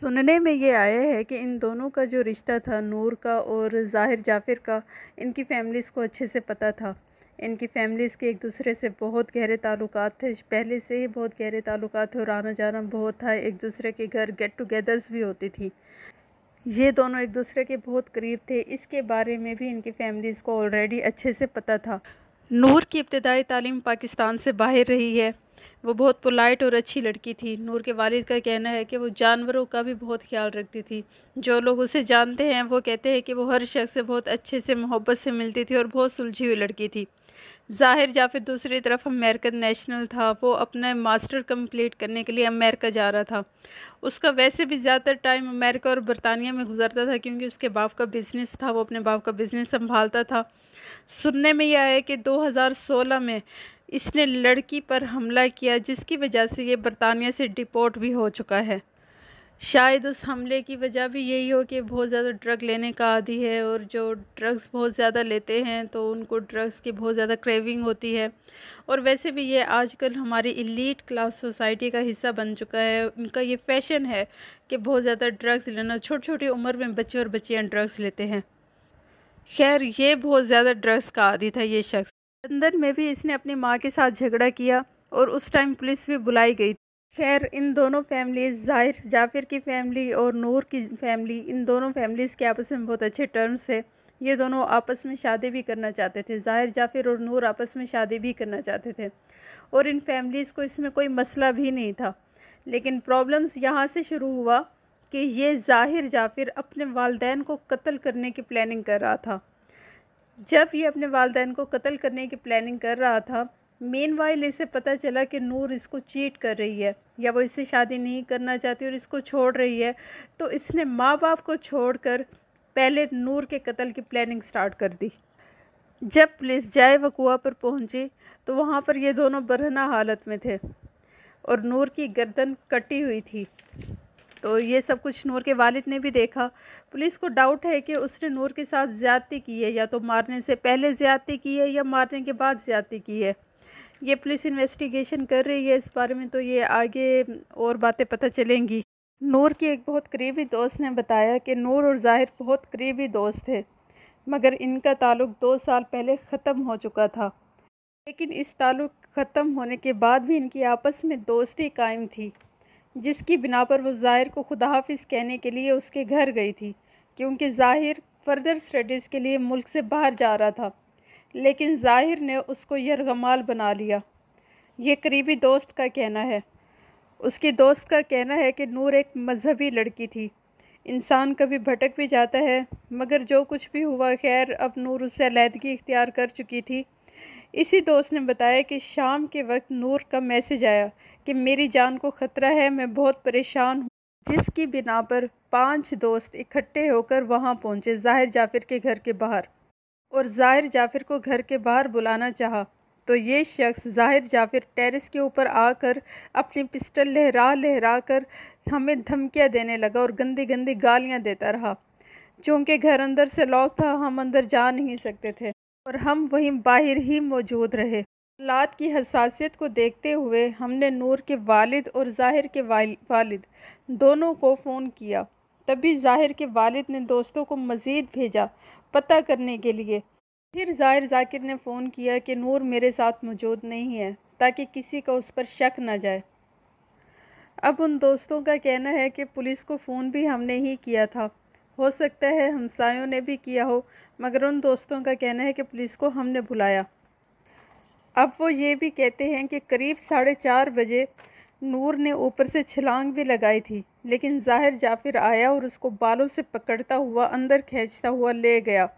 सुनने में ये आया है कि इन दोनों का जो रिश्ता था नूर का और जाहिर जाफिर का इनकी फैमिलीज़ को अच्छे से पता था इनकी फैमिलीज़ के एक दूसरे से बहुत गहरे ताल्लुक थे पहले से ही बहुत गहरे ताल्लुक थे और आना जाना बहुत था एक दूसरे के घर गेट टुगेदर्स भी होती थी ये दोनों एक दूसरे के बहुत करीब थे इसके बारे में भी इनकी फैमिलीज़ को ऑलरेडी अच्छे से पता था नूर की इब्तदाई तालीम पाकिस्तान से बाहर रही है वो बहुत पोलाइट और अच्छी लड़की थी नूर के वालिद का कहना है कि वो जानवरों का भी बहुत ख्याल रखती थी जो लोग उसे जानते हैं वो कहते हैं कि वो हर शख्स से बहुत अच्छे से मोहब्बत से मिलती थी और बहुत सुलझी हुई लड़की थी जाहिर जाफिर दूसरी तरफ अमेरिकन नेशनल था वो अपना मास्टर कंप्लीट करने के लिए अमेरिका जा रहा था उसका वैसे भी ज़्यादातर टाइम अमेरिका और बरतानिया में गुजरता था क्योंकि उसके बाप का बिज़नेस था वो अपने बाप का बिज़नेस संभालता था सुनने में यह आया कि 2016 में इसने लड़की पर हमला किया जिसकी वजह से ये बरतानिया से डिपोर्ट भी हो चुका है शायद उस हमले की वजह भी यही हो कि बहुत ज़्यादा ड्रग लेने का आदि है और जो ड्रग्स बहुत ज़्यादा लेते हैं तो उनको ड्रग्स की बहुत ज़्यादा क्रेविंग होती है और वैसे भी ये आजकल हमारी इलीट क्लास सोसाइटी का हिस्सा बन चुका है उनका ये फैशन है कि बहुत ज़्यादा ड्रग्स लेना छोटी छोटी उम्र में बच्चे और बच्चियाँ ड्रग्स लेते हैं खैर ये बहुत ज़्यादा ड्रग्स का आदि था ये शख्स लंदन में भी इसने अपनी माँ के साथ झगड़ा किया और उस टाइम पुलिस भी बुलाई गई खैर इन दोनों फैमिली जाहिर जाफिर की फैमिली और नूर की फैमिली इन दोनों फैमिलीज़ के आपस में बहुत अच्छे टर्म्स है ये दोनों आपस में शादी भी करना चाहते थे जाहिर जाफिर और नूर आपस में शादी भी करना चाहते थे और इन फैमिलीज़ को इसमें कोई मसला भी नहीं था लेकिन प्रॉब्लम्स यहाँ से शुरू हुआ कि ये जाहिर जाफिर अपने वालदेन को कत्ल करने की प्लानिंग कर रहा था जब ये अपने वालदेन को कत्ल करने की प्लानिंग कर रहा था मेन वाइल इसे पता चला कि नूर इसको चीट कर रही है या वो इससे शादी नहीं करना चाहती और इसको छोड़ रही है तो इसने माँ बाप को छोड़कर पहले नूर के कत्ल की प्लानिंग स्टार्ट कर दी जब पुलिस जाए वकुआ पर पहुंची तो वहाँ पर ये दोनों बरहना हालत में थे और नूर की गर्दन कटी हुई थी तो ये सब कुछ नूर के वालिद ने भी देखा पुलिस को डाउट है कि उसने नूर के साथ ज़्यादती की है या तो मारने से पहले ज़्यादती की है या मारने के बाद ज़्यादती की है ये पुलिस इन्वेस्टिगेशन कर रही है इस बारे में तो ये आगे और बातें पता चलेंगी नूर की एक बहुत करीबी दोस्त ने बताया कि नूर और जाहिर बहुत करीबी दोस्त थे मगर इनका ताल्लुक दो साल पहले ख़त्म हो चुका था लेकिन इस ताल्लुक ख़त्म होने के बाद भी इनकी आपस में दोस्ती कायम थी जिसकी बिना पर वो ज़ाहिर को हाफिज कहने के लिए उसके घर गई थी क्योंकि ज़ाहिर फर्दर स्टडीज़ के लिए मुल्क से बाहर जा रहा था लेकिन ज़ाहिर ने उसको यरगमाल बना लिया ये करीबी दोस्त का कहना है उसके दोस्त का कहना है कि नूर एक मजहबी लड़की थी इंसान कभी भटक भी जाता है मगर जो कुछ भी हुआ खैर अब नूर उससे अलीहदगी इख्तियार कर चुकी थी इसी दोस्त ने बताया कि शाम के वक्त नूर का मैसेज आया कि मेरी जान को ख़तरा है मैं बहुत परेशान हूँ जिसकी बिना पर पांच दोस्त इकट्ठे होकर वहाँ पहुँचे जाहिर जाफिर के घर के बाहर और जाहिर जाफिर को घर के बाहर बुलाना चाहा तो ये शख्स जाहिर जाफिर टेरेस के ऊपर आकर अपनी पिस्टल लहरा लहरा कर हमें धमकियाँ देने लगा और गंदी गंदी गालियाँ देता रहा चूँकि घर अंदर से लॉक था हम अंदर जा नहीं सकते थे और हम वहीं बाहर ही मौजूद रहे लात की हसासीत को देखते हुए हमने नूर के वालिद और जाहिर के वालिद दोनों को फ़ोन किया तभी जाहिर के वालिद ने दोस्तों को मज़ीद भेजा पता करने के लिए फिर जाहिर जाकिर ने फ़ोन किया कि नूर मेरे साथ मौजूद नहीं है ताकि किसी का उस पर शक न जाए अब उन दोस्तों का कहना है कि पुलिस को फ़ोन भी हमने ही किया था हो सकता है हमसायों ने भी किया हो मगर उन दोस्तों का कहना है कि पुलिस को हमने बुलाया अब वो ये भी कहते हैं कि करीब साढ़े चार बजे नूर ने ऊपर से छलांग भी लगाई थी लेकिन जाहिर जाफिर आया और उसको बालों से पकड़ता हुआ अंदर खींचता हुआ ले गया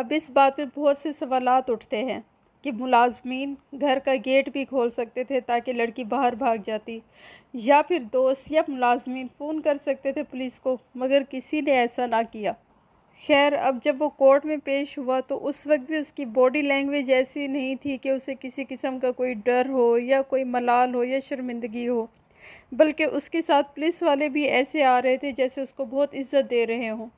अब इस बात में बहुत से सवाल उठते हैं कि मुलाजमीन घर का गेट भी खोल सकते थे ताकि लड़की बाहर भाग जाती या फिर दोस्त या मुलाजमीन फ़ोन कर सकते थे पुलिस को मगर किसी ने ऐसा ना किया खैर अब जब वो कोर्ट में पेश हुआ तो उस वक्त भी उसकी बॉडी लैंग्वेज ऐसी नहीं थी कि उसे किसी किस्म का कोई डर हो या कोई मलाल हो या शर्मिंदगी हो बल्कि उसके साथ पुलिस वाले भी ऐसे आ रहे थे जैसे उसको बहुत इज़्ज़त दे रहे हों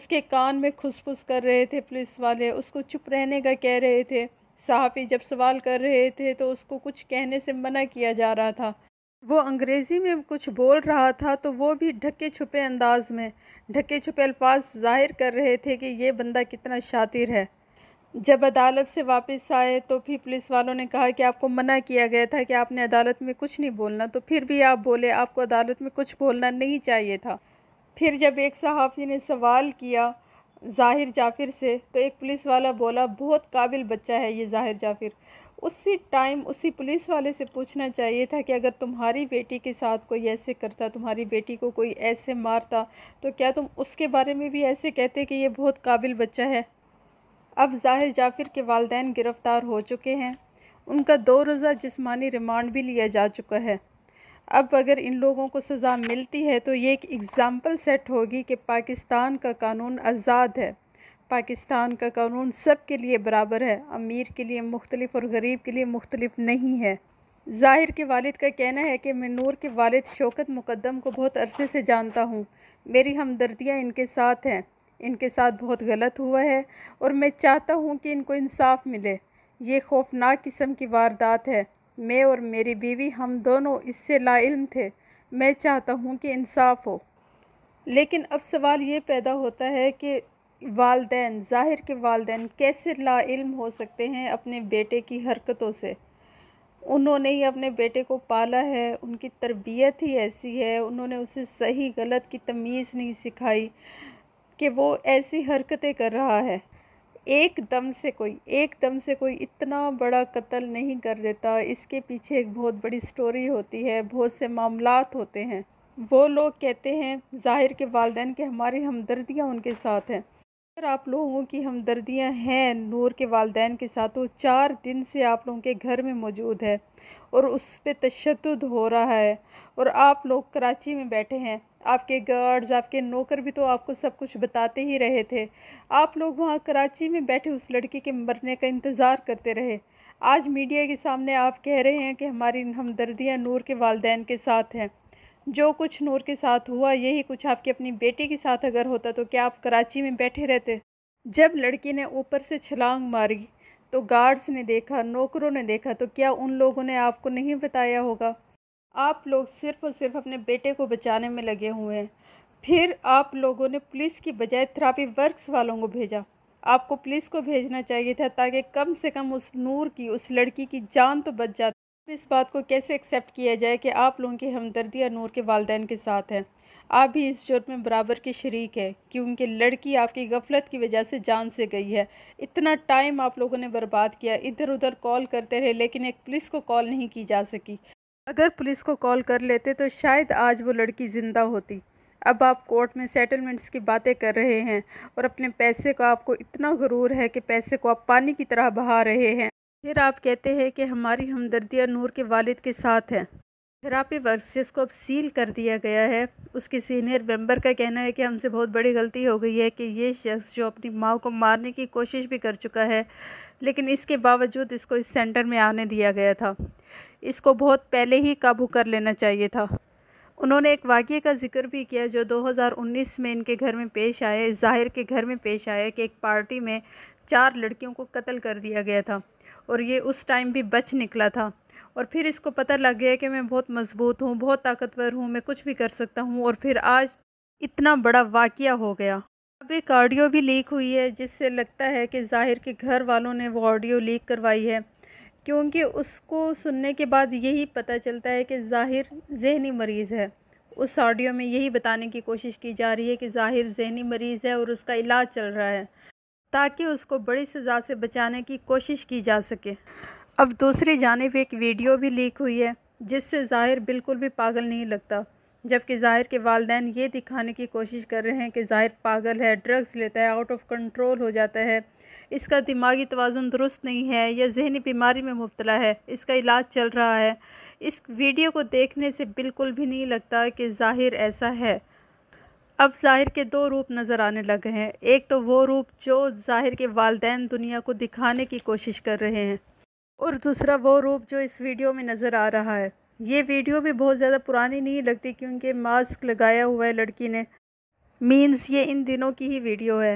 उसके कान में खुसफुस कर रहे थे पुलिस वाले उसको चुप रहने का कह रहे थे सहाफ़ी जब सवाल कर रहे थे तो उसको कुछ कहने से मना किया जा रहा था वो अंग्रेज़ी में कुछ बोल रहा था तो वो भी ढके छुपे अंदाज में ढके छुपे अल्फाज जाहिर कर रहे थे कि ये बंदा कितना शातिर है जब अदालत से वापस आए तो फिर पुलिस वालों ने कहा कि आपको मना किया गया था कि आपने अदालत में कुछ नहीं बोलना तो फिर भी आप बोले आपको अदालत में कुछ बोलना नहीं चाहिए था फिर जब एक सहाफ़ी ने सवाल किया जाहिर जाफिर से तो एक पुलिस वाला बोला बहुत काबिल बच्चा है ये जाहिर जाफिर उसी टाइम उसी पुलिस वाले से पूछना चाहिए था कि अगर तुम्हारी बेटी के साथ कोई ऐसे करता तुम्हारी बेटी को कोई ऐसे मारता तो क्या तुम उसके बारे में भी ऐसे कहते कि ये बहुत काबिल बच्चा है अब जाहिर जाफिर के वालदेन गिरफ़्तार हो चुके हैं उनका दो रोज़ा जिस्मानी रिमांड भी लिया जा चुका है अब अगर इन लोगों को सज़ा मिलती है तो ये एक एग्ज़ाम्पल सेट होगी कि पाकिस्तान का कानून आज़ाद है पाकिस्तान का कानून सब के लिए बराबर है अमीर के लिए मुख्तलिफ और गरीब के लिए मुख्तलिफ नहीं है जाहिर के वालिद का कहना है कि मैं नूर के वालिद शौकत मुकदम को बहुत अरसे से जानता हूँ मेरी हमदर्दियाँ इनके साथ हैं इनके साथ बहुत गलत हुआ है और मैं चाहता हूँ कि इनको इंसाफ मिले ये खौफनाक किस्म की वारदात है मैं और मेरी बीवी हम दोनों इससे लाइल थे मैं चाहता हूँ कि इंसाफ हो लेकिन अब सवाल ये पैदा होता है कि वालदे ज़ाहिर के वालदेन कैसे लाइल हो सकते हैं अपने बेटे की हरकतों से उन्होंने ही अपने बेटे को पाला है उनकी तरबियत ही ऐसी है उन्होंने उसे सही गलत की तमीज़ नहीं सिखाई कि वो ऐसी हरकतें कर रहा है एकदम से कोई एकदम से कोई इतना बड़ा कत्ल नहीं कर देता इसके पीछे एक बहुत बड़ी स्टोरी होती है बहुत से मामलात होते हैं वो लोग कहते हैं ज़ाहिर के वालदेन के हमारी हमदर्दियाँ उनके साथ हैं अगर आप लोगों की हमदर्दियाँ हैं नूर के वालदेन के साथ वो चार दिन से आप लोगों के घर में मौजूद है और उस पर तशद हो रहा है और आप लोग कराची में बैठे हैं आपके गार्ड्स आपके नौकर भी तो आपको सब कुछ बताते ही रहे थे आप लोग वहाँ कराची में बैठे उस लड़की के मरने का इंतज़ार करते रहे आज मीडिया के सामने आप कह रहे हैं कि हमारी हमदर्दियाँ नूर के वालदेन के साथ हैं जो कुछ नूर के साथ हुआ यही कुछ आपकी अपनी बेटी के साथ अगर होता तो क्या आप कराची में बैठे रहते जब लड़की ने ऊपर से छलांग मारी तो गार्ड्स ने देखा नौकरों ने देखा तो क्या उन लोगों ने आपको नहीं बताया होगा आप लोग सिर्फ और सिर्फ अपने बेटे को बचाने में लगे हुए हैं फिर आप लोगों ने पुलिस की बजाय थेरापी वर्क्स वालों को भेजा आपको पुलिस को भेजना चाहिए था ताकि कम से कम उस नूर की उस लड़की की जान तो बच जाती इस बात को कैसे एक्सेप्ट किया जाए कि आप लोगों की हमदर्दी अनूर के वालदेन के साथ हैं आप भी इस जुर्म में बराबर के शरीक हैं क्योंकि लड़की आपकी गफलत की वजह से जान से गई है इतना टाइम आप लोगों ने बर्बाद किया इधर उधर कॉल करते रहे लेकिन एक पुलिस को कॉल नहीं की जा सकी अगर पुलिस को कॉल कर लेते तो शायद आज वो लड़की ज़िंदा होती अब आप कोर्ट में सेटलमेंट्स की बातें कर रहे हैं और अपने पैसे को आपको इतना गरूर है कि पैसे को आप पानी की तरह बहा रहे हैं फिर आप कहते हैं कि हमारी हमदर्दी नूर के वालिद के साथ है थेरापी वर्सेस को अब सील कर दिया गया है उसके सीनियर मेंबर का कहना है कि हमसे बहुत बड़ी गलती हो गई है कि ये शख्स जो अपनी माँ को मारने की कोशिश भी कर चुका है लेकिन इसके बावजूद इसको इस सेंटर में आने दिया गया था इसको बहुत पहले ही काबू कर लेना चाहिए था उन्होंने एक वाक्य का जिक्र भी किया जो 2019 में इनके घर में पेश आए जाहिर के घर में पेश आया कि एक पार्टी में चार लड़कियों को कत्ल कर दिया गया था और ये उस टाइम भी बच निकला था और फिर इसको पता लग गया कि मैं बहुत मज़बूत हूँ बहुत ताकतवर हूँ मैं कुछ भी कर सकता हूँ और फिर आज इतना बड़ा वाक़ हो गया अब एक ऑडियो भी लीक हुई है जिससे लगता है कि ज़ाहिर के घर वालों ने वो ऑडियो लीक करवाई है क्योंकि उसको सुनने के बाद यही पता चलता है कि ज़ाहिर जहनी मरीज़ है उस ऑडियो में यही बताने की कोशिश की जा रही है कि ज़ाहिर जहनी मरीज़ है और उसका इलाज चल रहा है ताकि उसको बड़ी सज़ा से बचाने की कोशिश की जा सके अब दूसरी जानब एक वीडियो भी लीक हुई है जिससे ज़ाहिर बिल्कुल भी पागल नहीं लगता जबकि ज़ाहिर के वालदेन ये दिखाने की कोशिश कर रहे हैं कि ज़ाहिर पागल है ड्रग्स लेता है आउट ऑफ कंट्रोल हो जाता है इसका दिमागी तोज़ुन दुरुस्त नहीं है या जहनी बीमारी में मुबतला है इसका इलाज चल रहा है इस वीडियो को देखने से बिल्कुल भी नहीं लगता कि ज़ाहिर ऐसा है अब ज़ाहिर के दो रूप नज़र आने लगे हैं एक तो वो रूप जो ज़ाहिर के वालदेन दुनिया को दिखाने की कोशिश कर रहे हैं और दूसरा वो रूप जो इस वीडियो में नज़र आ रहा है ये वीडियो भी बहुत ज़्यादा पुरानी नहीं लगती क्योंकि मास्क लगाया हुआ है लड़की ने मीन्स ये इन दिनों की ही वीडियो है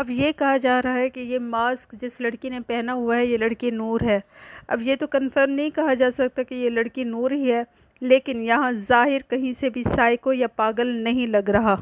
अब ये कहा जा रहा है कि ये मास्क जिस लड़की ने पहना हुआ है ये लड़की नूर है अब ये तो कंफर्म नहीं कहा जा सकता कि ये लड़की नूर ही है लेकिन यहाँ ज़ाहिर कहीं से भी साइको या पागल नहीं लग रहा